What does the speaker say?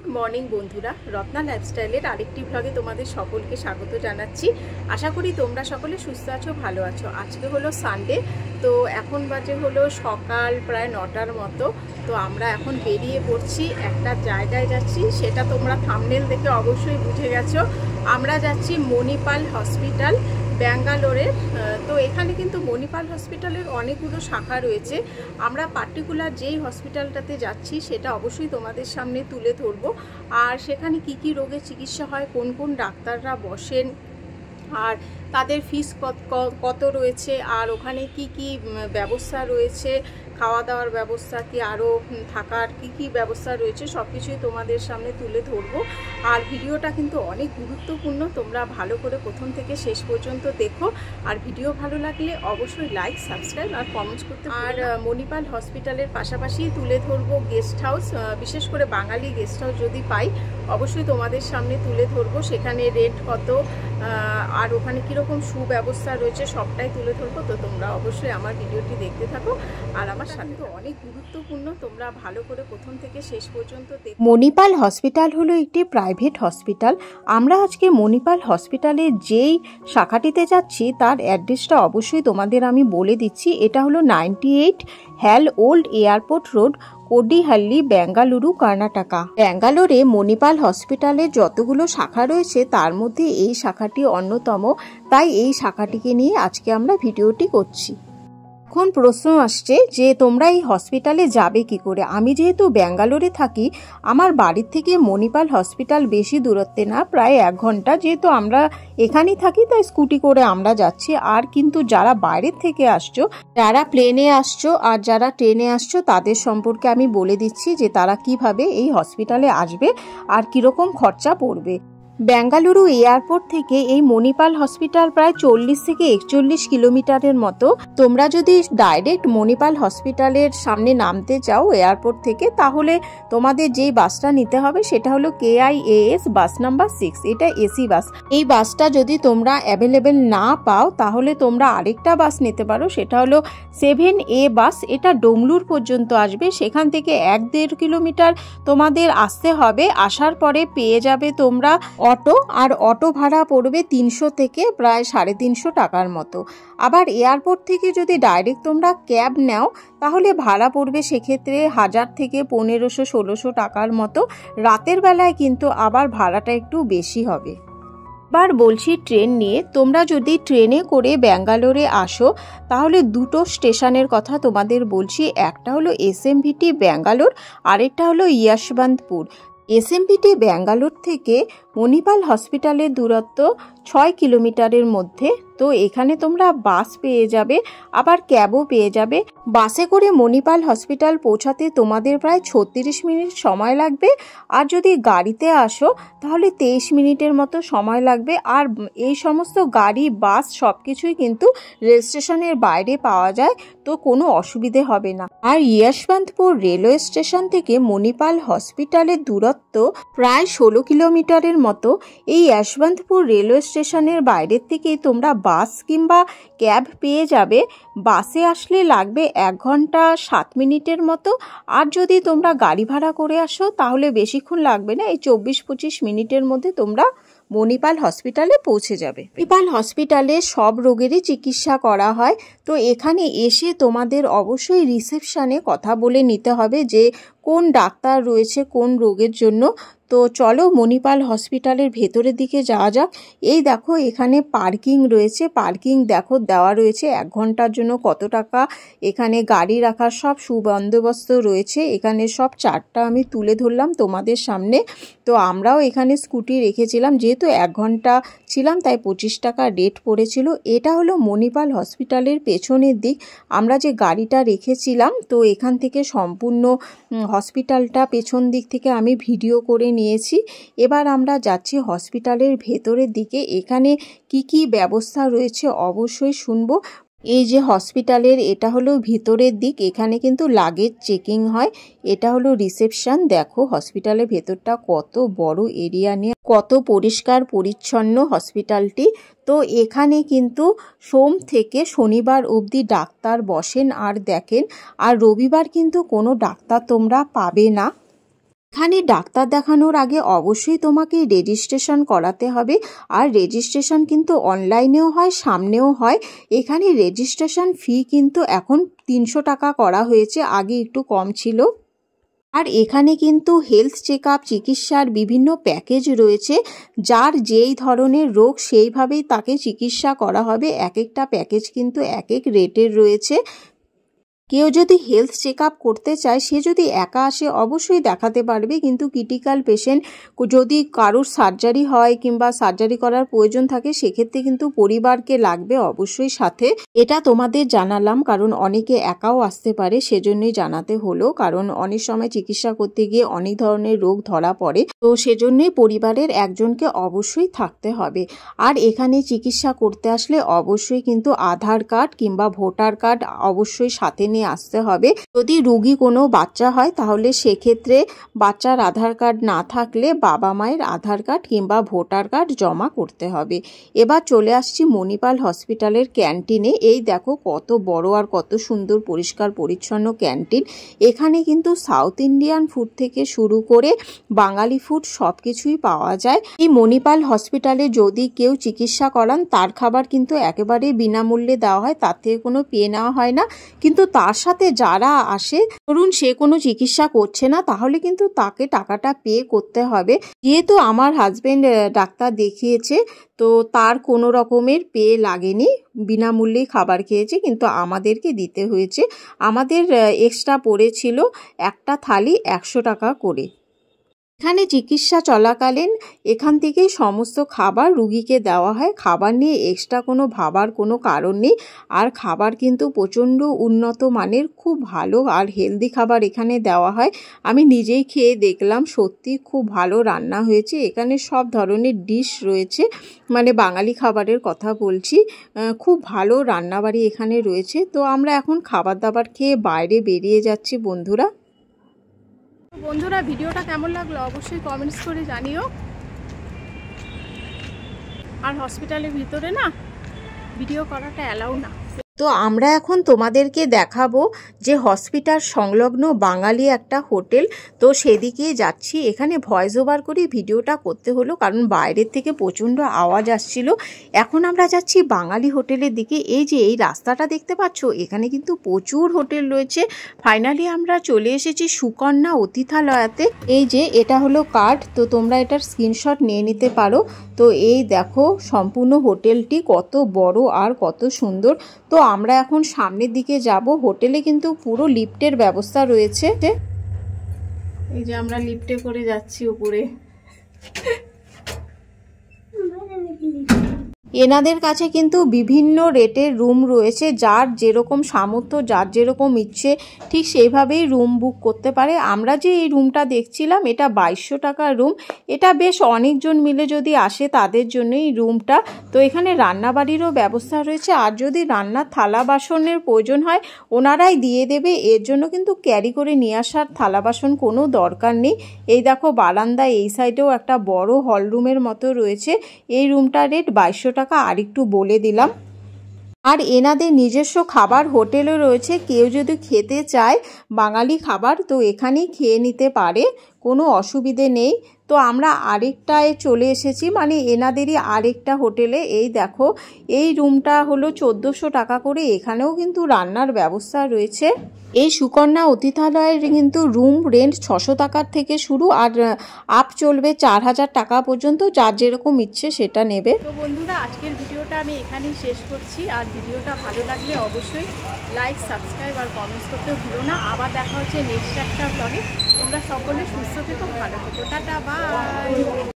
good morning বন্ধুরা রত্না লাইফস্টাইলের আরেকটি ভ্লগে তোমাদের সকলকে স্বাগত জানাচ্ছি আশা করি তোমরা সকলে সুস্থ আছো ভালো আছো আজকে হলো সানডে তো এখন বাজে হলো সকাল প্রায় নটার মতো তো আমরা এখন বেরিয়ে পড়ছি একটা জায়গায় যাচ্ছি সেটা তোমরা থামনেল দেখে অবশ্যই বুঝে গেছো আমরা যাচ্ছি মণিপাল হসপিটাল ব্যাঙ্গালোরের তো এখানে কিন্তু মণিপাল হসপিটালের অনেকগুলো শাখা রয়েছে আমরা পার্টিকুলার যেই হসপিটালটাতে যাচ্ছি সেটা অবশ্যই তোমাদের সামনে তুলে ধরব আর সেখানে কি কি রোগের চিকিৎসা হয় কোন কোন ডাক্তাররা বসেন আর তাদের ফিস কত রয়েছে আর ওখানে কি কি ব্যবস্থা রয়েছে খাওয়া দাওয়ার ব্যবস্থা কি আরও থাকার কি কি ব্যবস্থা রয়েছে সব কিছুই তোমাদের সামনে তুলে ধরব আর ভিডিওটা কিন্তু অনেক গুরুত্বপূর্ণ তোমরা ভালো করে প্রথম থেকে শেষ পর্যন্ত দেখো আর ভিডিও ভালো লাগলে অবশ্যই লাইক সাবস্ক্রাইব আর কমেন্টস করতে আর মণিপাল হসপিটালের পাশাপাশি তুলে ধরবো গেস্ট হাউস বিশেষ করে বাঙালি গেস্ট হাউস যদি পাই অবশ্যই তোমাদের সামনে তুলে ধরবো সেখানে রেট কত আর ওখানে কীরকম সুব্যবস্থা রয়েছে সবটাই তুলে ধরবো তো তোমরা অবশ্যই আমার ভিডিওটি দেখতে থাকো আর আমার সাথে তো অনেক গুরুত্বপূর্ণ তোমরা ভালো করে প্রথম থেকে শেষ পর্যন্ত মণিপাল হসপিটাল হলো একটি প্রাইভেট হসপিটাল আমরা আজকে মণিপাল হসপিটালে যেই শাখাটিতে যাচ্ছি তার অ্যাড্রেসটা অবশ্যই তোমাদের আমি বলে দিচ্ছি এটা হলো ninety eight HAL old airport road Kodihalli Bengaluru Karnataka ব্যাঙ্গালোরে মণিপাল হসপিটালে যতগুলো শাখা রয়েছে তার মধ্যে এই শাখাটি অন্যতম তাই এই শাখাটিকে নিয়ে আজকে আমরা ভিডিওটি করছি এখন প্রশ্ন আসছে যে তোমরা এই হসপিটালে যাবে কি করে আমি যেহেতু ব্যাঙ্গালোরে থাকি আমার বাড়ির থেকে মণিপাল হসপিটাল বেশি দূরত্বে না প্রায় এক ঘন্টা যেহেতু আমরা এখানেই থাকি তাই স্কুটি করে আমরা যাচ্ছি আর কিন্তু যারা বাইরের থেকে আসছো যারা প্লেনে আসছো আর যারা ট্রেনে আসছো তাদের সম্পর্কে আমি বলে দিচ্ছি যে তারা কিভাবে এই হসপিটালে আসবে আর কীরকম খরচা পড়বে বেঙ্গালুরু এয়ারপোর্ট থেকে এই মণিপাল হসপিটাল প্রায় চল্লিশ থেকে একচল্লিশ কিলোমিটারের মতো তোমরা যদি ডাইরেক্ট মণিপাল হসপিটালের সামনে নামতে চাও এয়ারপোর্ট থেকে তাহলে তোমাদের যেই বাসটা নিতে হবে সেটা হলো এস বাস নাম্বার সিক্স এটা এসি বাস এই বাসটা যদি তোমরা অ্যাভেলেবেল না পাও তাহলে তোমরা আরেকটা বাস নিতে পারো সেটা হলো সেভেন এ বাস এটা ডোমলুর পর্যন্ত আসবে সেখান থেকে এক দেড় কিলোমিটার তোমাদের আসতে হবে আসার পরে পেয়ে যাবে তোমরা অটো আর অটো ভাড়া পড়বে তিনশো থেকে প্রায় সাড়ে তিনশো টাকার মতো আবার এয়ারপোর্ট থেকে যদি ডাইরেক্ট তোমরা ক্যাব নাও তাহলে ভাড়া পড়বে সেক্ষেত্রে হাজার থেকে পনেরোশো ষোলোশো টাকার মতো রাতের বেলায় কিন্তু আবার ভাড়াটা একটু বেশি হবে এবার বলছি ট্রেন নিয়ে তোমরা যদি ট্রেনে করে ব্যাঙ্গালোরে আসো তাহলে দুটো স্টেশনের কথা তোমাদের বলছি একটা হলো এস এম ভিটি ব্যাঙ্গালোর আরেকটা হলো ইয়াসবান্তপুর এসএমপিটি ব্যাঙ্গালোর থেকে মণিপাল হসপিটালের দূরত্ব ছয় কিলোমিটারের মধ্যে তো এখানে তোমরা বাস পেয়ে যাবে আবার ক্যাবও পেয়ে যাবে বাসে করে মণিপাল হসপিটাল পৌঁছাতে তোমাদের প্রায় ছত্রিশ মিনিট সময় লাগবে আর যদি গাড়িতে আসো তাহলে তেইশ মিনিটের মতো সময় লাগবে আর এই সমস্ত গাড়ি বাস সব কিছুই কিন্তু রেল স্টেশনের বাইরে পাওয়া যায় তো কোনো অসুবিধে হবে না আর ইয়াশবন্তপুর রেলওয়ে স্টেশন থেকে মণিপাল হসপিটালের দূরত্ব প্রায় ষোলো কিলোমিটারের মতো এই ইয়াশবন্তপুর রেলওয়ে স্টেশনের বাইরের থেকে তোমরা বাস কিংবা ক্যাব পেয়ে যাবে বাসে আসলে লাগবে এক ঘন্টা সাত মিনিটের মতো আর যদি তোমরা গাড়ি ভাড়া করে আসো তাহলে বেশিক্ষণ লাগবে না এই চব্বিশ পঁচিশ মিনিটের মধ্যে তোমরা মণিপাল হসপিটালে পৌঁছে যাবে মণিপাল হসপিটালে সব রোগেরই চিকিৎসা করা হয় তো এখানে এসে তোমাদের অবশ্যই রিসেপশানে কথা বলে নিতে হবে যে কোন ডাক্তার রয়েছে কোন রোগের জন্য তো চলো মণিপাল হসপিটালের ভেতরের দিকে যাওয়া যাক এই দেখো এখানে পার্কিং রয়েছে পার্কিং দেখো দেওয়া রয়েছে এক ঘন্টার জন্য কত টাকা এখানে গাড়ি রাখার সব সুবন্দোবস্ত রয়েছে এখানে সব চারটা আমি তুলে ধরলাম তোমাদের সামনে তো আমরাও এখানে স্কুটি রেখেছিলাম যেহেতু এক ঘন্টা ছিলাম তাই পঁচিশ টাকা রেট পড়েছিল এটা হলো মণিপাল হসপিটালের পেছনের দিক আমরা যে গাড়িটা রেখেছিলাম তো এখান থেকে সম্পূর্ণ হসপিটালটা পেছন দিক থেকে আমি ভিডিও করে নিয়েছি এবার আমরা যাচ্ছি হসপিটালের ভেতরের দিকে এখানে কি কি ব্যবস্থা রয়েছে অবশ্যই শুনবো এই যে হসপিটালের এটা হলো ভিতরের দিক এখানে কিন্তু লাগেজ চেকিং হয় এটা হলো রিসেপশন দেখো হসপিটালের ভেতরটা কত বড় এরিয়া নিয়ে কত পরিষ্কার পরিচ্ছন্ন হসপিটালটি তো এখানে কিন্তু সোম থেকে শনিবার অবধি ডাক্তার বসেন আর দেখেন আর রবিবার কিন্তু কোনো ডাক্তার তোমরা পাবে না এখানে ডাক্তার দেখানোর আগে অবশ্যই তোমাকে রেজিস্ট্রেশন করাতে হবে আর রেজিস্ট্রেশন কিন্তু অনলাইনেও হয় সামনেও হয় এখানে রেজিস্ট্রেশন ফি কিন্তু এখন তিনশো টাকা করা হয়েছে আগে একটু কম ছিল আর এখানে কিন্তু হেলথ চেক আপ চিকিৎসার বিভিন্ন প্যাকেজ রয়েছে যার যেই ধরনের রোগ সেইভাবেই তাকে চিকিৎসা করা হবে এক একটা প্যাকেজ কিন্তু এক এক রেটের রয়েছে কেউ যদি হেলথ চেক আপ করতে চায় সে যদি একা আসে অবশ্যই দেখাতে পারবে কিন্তু ক্রিটিক্যাল পেশেন্ট যদি কারোর সার্জারি হয় কিংবা সার্জারি করার প্রয়োজন থাকে সেক্ষেত্রে কিন্তু পরিবারকে লাগবে অবশ্যই সাথে এটা তোমাদের জানালাম কারণ অনেকে একাও আসতে পারে সেজন্যই জানাতে হলো কারণ অনেক সময় চিকিৎসা করতে গিয়ে অনেক ধরনের রোগ ধরা পড়ে তো সেজন্যই পরিবারের একজনকে অবশ্যই থাকতে হবে আর এখানে চিকিৎসা করতে আসলে অবশ্যই কিন্তু আধার কার্ড কিংবা ভোটার কার্ড অবশ্যই সাথে নিয়ে নিয়ে আসতে হবে যদি রুগী কোনো বাচ্চা হয় তাহলে সেক্ষেত্রে বাচ্চার আধার কার্ড না থাকলে বাবা মায়ের আধার কার্ড কিংবা ভোটার কার্ড জমা করতে হবে এবার চলে আসছি মণিপাল হসপিটালের ক্যান্টিনে এই দেখো কত বড় আর কত সুন্দর পরিষ্কার পরিচ্ছন্ন ক্যান্টিন এখানে কিন্তু সাউথ ইন্ডিয়ান ফুড থেকে শুরু করে বাঙালি ফুড সব কিছুই পাওয়া যায় এই মণিপাল হসপিটালে যদি কেউ চিকিৎসা করান তার খাবার কিন্তু একেবারে বিনামূল্যে দেওয়া হয় তার থেকে কোনো পেয়ে নেওয়া হয় না কিন্তু তার তার সাথে যারা আসে ধরুন সে কোনো চিকিৎসা করছে না তাহলে কিন্তু তাকে টাকাটা পে করতে হবে যেহেতু আমার হাজব্যান্ড ডাক্তার দেখিয়েছে তো তার কোনো রকমের পে লাগেনি বিনামূল্যে খাবার খেয়েছে কিন্তু আমাদেরকে দিতে হয়েছে আমাদের এক্সট্রা পড়েছিল একটা থালি একশো টাকা করে এখানে চিকিৎসা চলাকালীন এখান থেকে সমস্ত খাবার রুগীকে দেওয়া হয় খাবার নিয়ে এক্সট্রা কোনো ভাবার কোনো কারণ নেই আর খাবার কিন্তু প্রচণ্ড উন্নত মানের খুব ভালো আর হেলদি খাবার এখানে দেওয়া হয় আমি নিজেই খেয়ে দেখলাম সত্যি খুব ভালো রান্না হয়েছে এখানে সব ধরনের ডিশ রয়েছে মানে বাঙালি খাবারের কথা বলছি খুব ভালো রান্নাবাড়ি এখানে রয়েছে তো আমরা এখন খাবার দাবার খেয়ে বাইরে বেরিয়ে যাচ্ছি বন্ধুরা বন্ধুরা ভিডিওটা কেমন লাগলো অবশ্যই কমেন্টস করে জানিও আর হসপিটালের ভিতরে না ভিডিও করাটা অ্যালাউ না তো আমরা এখন তোমাদেরকে দেখাবো যে হসপিটাল সংলগ্ন বাঙালি একটা হোটেল তো সেদিকে যাচ্ছি এখানে ভয়েস ওভার করে ভিডিওটা করতে হলো কারণ বাইরের থেকে প্রচণ্ড আওয়াজ আসছিল এখন আমরা যাচ্ছি বাঙালি হোটেলের দিকে এই যে এই রাস্তাটা দেখতে পাচ্ছ এখানে কিন্তু প্রচুর হোটেল রয়েছে ফাইনালি আমরা চলে এসেছি সুকন্যা অতিথালয়াতে এই যে এটা হলো কার্ড তো তোমরা এটার স্ক্রিনশট নিয়ে নিতে পারো তো এই দেখো সম্পূর্ণ হোটেলটি কত বড় আর কত সুন্দর তো আমরা এখন সামনের দিকে যাব হোটেলে কিন্তু পুরো লিফটের ব্যবস্থা রয়েছে এই যে আমরা লিফটে করে যাচ্ছি উপরে এনাদের কাছে কিন্তু বিভিন্ন রেটের রুম রয়েছে যার যেরকম সামর্থ্য যার যেরকম ইচ্ছে ঠিক সেইভাবেই রুম বুক করতে পারে আমরা যে এই রুমটা দেখছিলাম এটা বাইশশো টাকার রুম এটা বেশ অনেকজন মিলে যদি আসে তাদের জন্য এই রুমটা তো এখানে রান্নাবাড়িরও ব্যবস্থা রয়েছে আর যদি রান্নার থালা বাসনের প্রয়োজন হয় ওনারাই দিয়ে দেবে এর জন্য কিন্তু ক্যারি করে নিয়ে আসার থালা বাসন কোনো দরকার নেই এই দেখো বারান্দা এই সাইডেও একটা বড় হল রুমের মতো রয়েছে এই রুমটা রেট বাইশশো টাকা আর একটু বলে দিলাম আর এনাদের নিজস্ব খাবার হোটেলও রয়েছে কেউ যদি খেতে চায় বাঙালি খাবার তো এখানেই খেয়ে নিতে পারে কোনো অসুবিধে নেই তো আমরা আরেকটায় চলে এসেছি মানে এনাদেরই আরেকটা হোটেলে এই দেখো এই রুমটা হলো চোদ্দোশো টাকা করে এখানেও কিন্তু রান্নার ব্যবস্থা রয়েছে এই সুকন্যা অতিথালয়ের কিন্তু রুম রেন্ট ছশো টাকার থেকে শুরু আর আপ চলবে চার হাজার টাকা পর্যন্ত যার যেরকম ইচ্ছে সেটা নেবে তো বন্ধুরা আজকের ভিডিও ভিডিওটা আমি এখানেই শেষ করছি আর ভিডিওটা ভালো লাগলে অবশ্যই লাইক সাবস্ক্রাইব আর কমেন্টস করতে ভুলো না আবার দেখা হচ্ছে নেক্সট একটা ব্লগে তোমরা সকলে সুস্থ থেকে ভালো থেকো টাটা বা